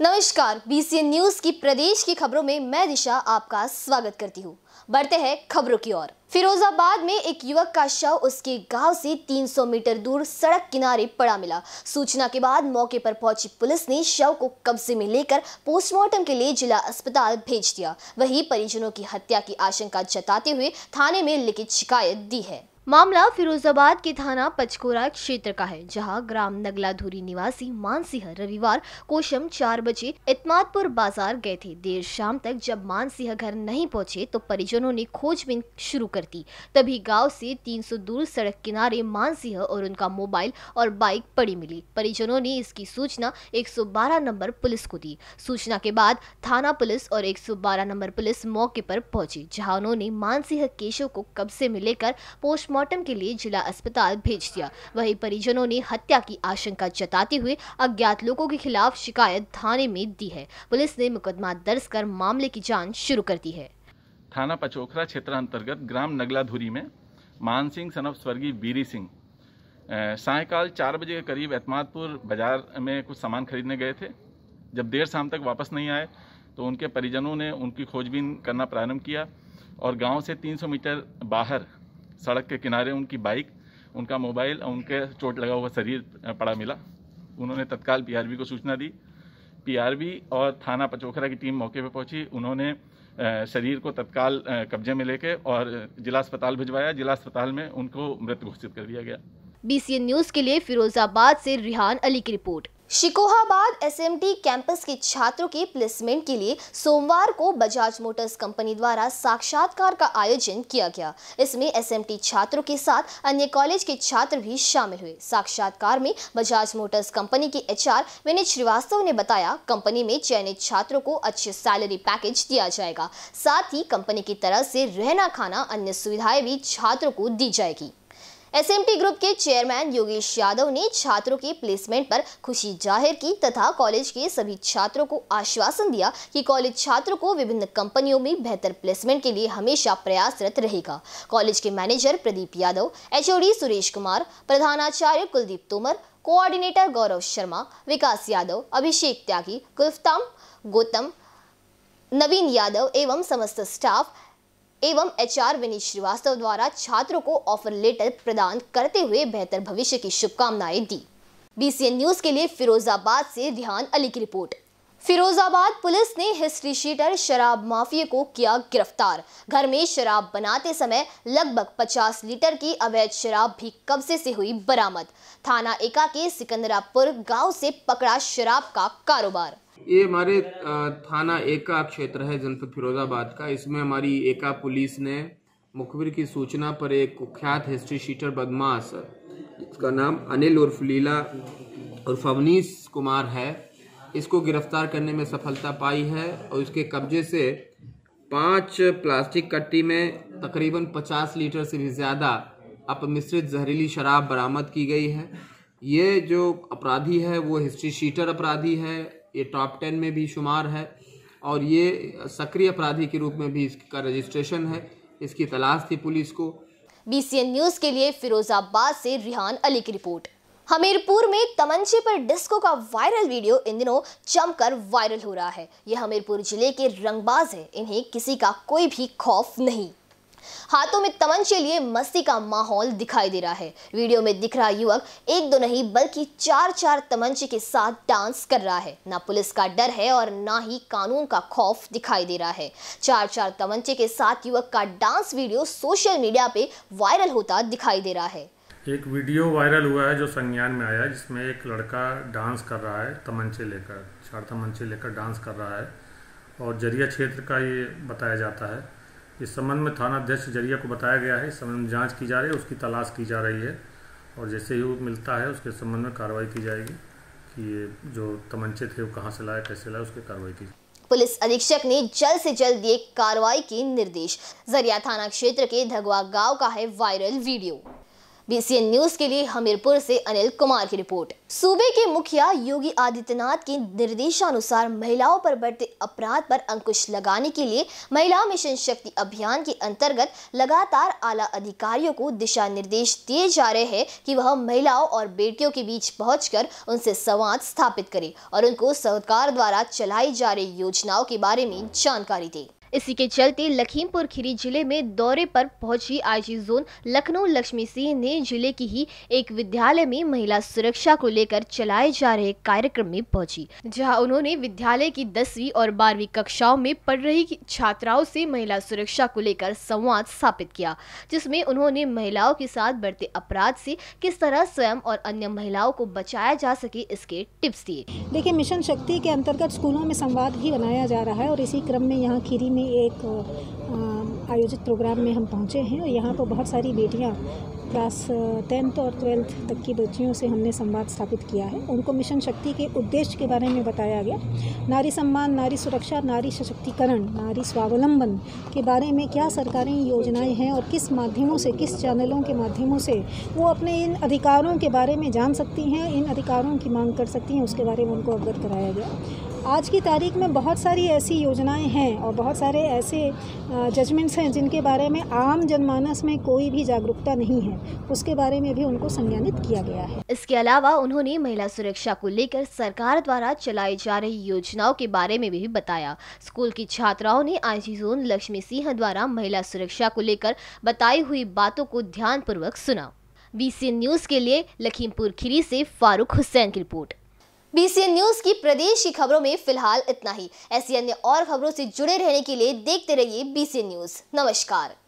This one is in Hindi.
नमस्कार बीसीएन न्यूज की प्रदेश की खबरों में मैं दिशा आपका स्वागत करती हूँ बढ़ते हैं खबरों की ओर फिरोजाबाद में एक युवक का शव उसके गांव से 300 मीटर दूर सड़क किनारे पड़ा मिला सूचना के बाद मौके पर पहुंची पुलिस ने शव को कब्जे में लेकर पोस्टमार्टम के लिए जिला अस्पताल भेज दिया वहीं परिजनों की हत्या की आशंका जताते हुए थाने में लिखित शिकायत दी है मामला फिरोजाबाद के थाना पचकोरा क्षेत्र का है जहां ग्राम नगलाधुरी निवासी मानसिंह रविवार कोशम चार बजे इतमादपुर बाजार गए थे देर शाम तक जब मानसिंह घर नहीं पहुंचे तो परिजनों ने खोजबीन शुरू कर दी तभी गांव से 300 दूर सड़क किनारे मानसिंह और उनका मोबाइल और बाइक पड़ी मिली परिजनों ने इसकी सूचना एक नंबर पुलिस को दी सूचना के बाद थाना पुलिस और एक नंबर पुलिस मौके पर पहुंची जहाँ उन्होंने मानसिंह केशव को कब्जे में लेकर पोस्ट पोस्टमार्टम के लिए जिला अस्पताल भेज दिया वहीं परिजनों ने हत्या की आशंका जताते हुए अज्ञात लोगों के खिलाफ शिकायत थाने में दी है पुलिस ने मुकदमा दर्ज कर मामले की जाँच शुरू कर दी है थाना पचोखरा क्षेत्र अंतर्गत ग्राम नगलाधुरी में मान सिंह सन ऑफ स्वर्गीय बीरी सिंह सायकाल चार बजे के करीब एतमादपुर बाजार में कुछ सामान खरीदने गए थे जब देर शाम तक वापस नहीं आए तो उनके परिजनों ने उनकी खोजबीन करना प्रारंभ किया और गांव से 300 मीटर बाहर सड़क के किनारे उनकी बाइक उनका मोबाइल और उनके चोट लगा हुआ शरीर पड़ा मिला उन्होंने तत्काल पीआरबी को सूचना दी पीआरबी और थाना पचोखरा की टीम मौके पर पहुंची उन्होंने शरीर को तत्काल कब्जे में लेके और जिला अस्पताल भिजवाया जिला अस्पताल में उनको मृत घोषित कर दिया गया बी न्यूज़ के लिए फिरोजाबाद से रिहान अली की रिपोर्ट शिकोहाबाद एसएमटी कैंपस के छात्रों के प्लेसमेंट के लिए सोमवार को बजाज मोटर्स कंपनी द्वारा साक्षात्कार का आयोजन किया गया इसमें एसएमटी छात्रों के साथ अन्य कॉलेज के छात्र भी शामिल हुए साक्षात्कार में बजाज मोटर्स कंपनी के एचआर विनय श्रीवास्तव ने बताया कंपनी में चयनित छात्रों को अच्छे सैलरी पैकेज दिया जाएगा साथ ही कंपनी की तरफ से रहना खाना अन्य सुविधाएं भी छात्रों को दी जाएगी एसएमटी ग्रुप के चेयरमैन योगेश यादव ने छात्रों की प्लेसमेंट पर खुशी जाहिर की तथा कॉलेज के सभी छात्रों को आश्वासन दिया कि कॉलेज छात्रों को विभिन्न कंपनियों में बेहतर प्लेसमेंट के लिए हमेशा प्रयासरत रहेगा कॉलेज के मैनेजर प्रदीप यादव एचओडी सुरेश कुमार प्रधानाचार्य कुलदीप तोमर कोऑर्डिनेटर गौरव शर्मा विकास यादव अभिषेक त्यागी गुलफ्ताम गौतम नवीन यादव एवं समस्त स्टाफ एवं एचआर विनीत श्रीवास्तव द्वारा छात्रों को ऑफर लेटर प्रदान करते हुए बेहतर भविष्य की शुभकामनाएं दी बीसीएन न्यूज के लिए फिरोजाबाद से रिहान अली की रिपोर्ट फिरोजाबाद पुलिस ने हिस्ट्री शीटर शराब माफिया को किया गिरफ्तार घर में शराब बनाते समय लगभग 50 लीटर की अवैध शराब भी कब्जे से हुई बरामद थाना एका के सिकंदरापुर गांव से पकड़ा शराब का कारोबार ये हमारे थाना एका क्षेत्र है जनपद फिरोजाबाद का इसमें हमारी एका पुलिस ने मुखबिर की सूचना पर एक कुख्यात हिस्ट्री शीटर बदमाश इसका नाम अनिल उर्फ लीला उर्फ अवनीश कुमार है इसको गिरफ्तार करने में सफलता पाई है और इसके कब्जे से पांच प्लास्टिक कट्टी में तकरीबन 50 लीटर से भी ज़्यादा अपमिश्रित जहरीली शराब बरामद की गई है ये जो अपराधी है वो हिस्ट्री शीटर अपराधी है ये टॉप टेन में भी शुमार है और ये सक्रिय अपराधी के रूप में भी इसका रजिस्ट्रेशन है इसकी तलाश थी पुलिस को बीसीएन न्यूज के लिए फिरोजाबाद से रिहान अली की रिपोर्ट हमीरपुर में तमंचे पर डिस्को का वायरल वीडियो इन दिनों जमकर वायरल हो रहा है यह हमीरपुर जिले के रंगबाज है इन्हें किसी का कोई भी खौफ नहीं हाथों में तमंचे लिए मस्ती का माहौल दिखाई दे रहा है वीडियो में दिख रहा युवक एक दो नहीं बल्कि चार चार तमंचे के साथ डांस कर रहा है ना पुलिस का डर है और ना ही कानून का खौफ दिखाई दे रहा है चार चार तमंचे के साथ युवक का डांस वीडियो सोशल मीडिया पे वायरल होता दिखाई दे रहा है एक वीडियो वायरल हुआ है जो संज्ञान में आया है जिसमें एक लड़का डांस कर रहा है तमंचे लेकर चार तमंचे लेकर डांस कर रहा है और जरिया क्षेत्र का ये बताया जाता है इस संबंध में थाना अध्यक्ष जरिया को बताया गया है इस संबंध में जाँच की जा रही है उसकी तलाश की जा रही है और जैसे ही वो मिलता है उसके संबंध में कार्रवाई की जाएगी कि ये जो तमंचे थे वो कहाँ से लाए कैसे लाए उसकी कार्रवाई की पुलिस अधीक्षक ने जल्द से जल्द दिए कार्रवाई के निर्देश जरिया थाना क्षेत्र के धगवा गांव का है वायरल वीडियो बीसीएन न्यूज के लिए हमीरपुर से अनिल कुमार की रिपोर्ट सूबे के मुखिया योगी आदित्यनाथ के निर्देशानुसार महिलाओं पर बढ़ते अपराध पर अंकुश लगाने के लिए महिला मिशन शक्ति अभियान के अंतर्गत लगातार आला अधिकारियों को दिशा निर्देश दिए जा रहे हैं कि वह महिलाओं और बेटियों के बीच पहुंचकर उनसे संवाद स्थापित करे और उनको सरकार द्वारा चलाई जा रही योजनाओं के बारे में जानकारी दे इसी के चलते लखीमपुर खीरी जिले में दौरे पर पहुंची आईजी जोन लखनऊ लक्ष्मी सिंह ने जिले की ही एक विद्यालय में महिला सुरक्षा को लेकर चलाए जा रहे कार्यक्रम में पहुंची जहां उन्होंने विद्यालय की दसवीं और बारहवीं कक्षाओं में पढ़ रही छात्राओं से महिला सुरक्षा को लेकर संवाद स्थापित किया जिसमे उन्होंने महिलाओं के साथ बढ़ते अपराध से किस तरह स्वयं और अन्य महिलाओं को बचाया जा सके इसके टिप्स दिए देखिए मिशन शक्ति के अंतर्गत स्कूलों में संवाद भी बनाया जा रहा है और इसी क्रम में यहाँ खीरी में भी एक आयोजित प्रोग्राम में हम पहुँचे हैं और यहाँ पर बहुत सारी बेटियाँ क्लास टेंथ और ट्वेल्थ तक की बच्चियों से हमने संवाद स्थापित किया है उनको मिशन शक्ति के उद्देश्य के बारे में बताया गया नारी सम्मान नारी सुरक्षा नारी सशक्तिकरण नारी स्वावलंबन के बारे में क्या सरकारी योजनाएं हैं और किस माध्यमों से किस चैनलों के माध्यमों से वो अपने इन अधिकारों के बारे में जान सकती हैं इन अधिकारों की मांग कर सकती हैं उसके बारे में उनको अवगत कराया गया आज की तारीख में बहुत सारी ऐसी योजनाएं हैं और बहुत सारे ऐसे जजमेंट्स हैं जिनके बारे में आम जनमानस में कोई भी जागरूकता नहीं है उसके बारे में भी उनको संज्ञानित किया गया है इसके अलावा उन्होंने महिला सुरक्षा को लेकर सरकार द्वारा चलाई जा रही योजनाओं के बारे में भी बताया स्कूल की छात्राओं ने आई जोन लक्ष्मी सिंह द्वारा महिला सुरक्षा को लेकर बताई हुई बातों को ध्यान पूर्वक सुना बी न्यूज के लिए लखीमपुर खीरी से फारूक हुसैन की रिपोर्ट बी न्यूज की प्रदेश की खबरों में फिलहाल इतना ही ऐसी अन्य और खबरों से जुड़े रहने के लिए देखते रहिए बी न्यूज नमस्कार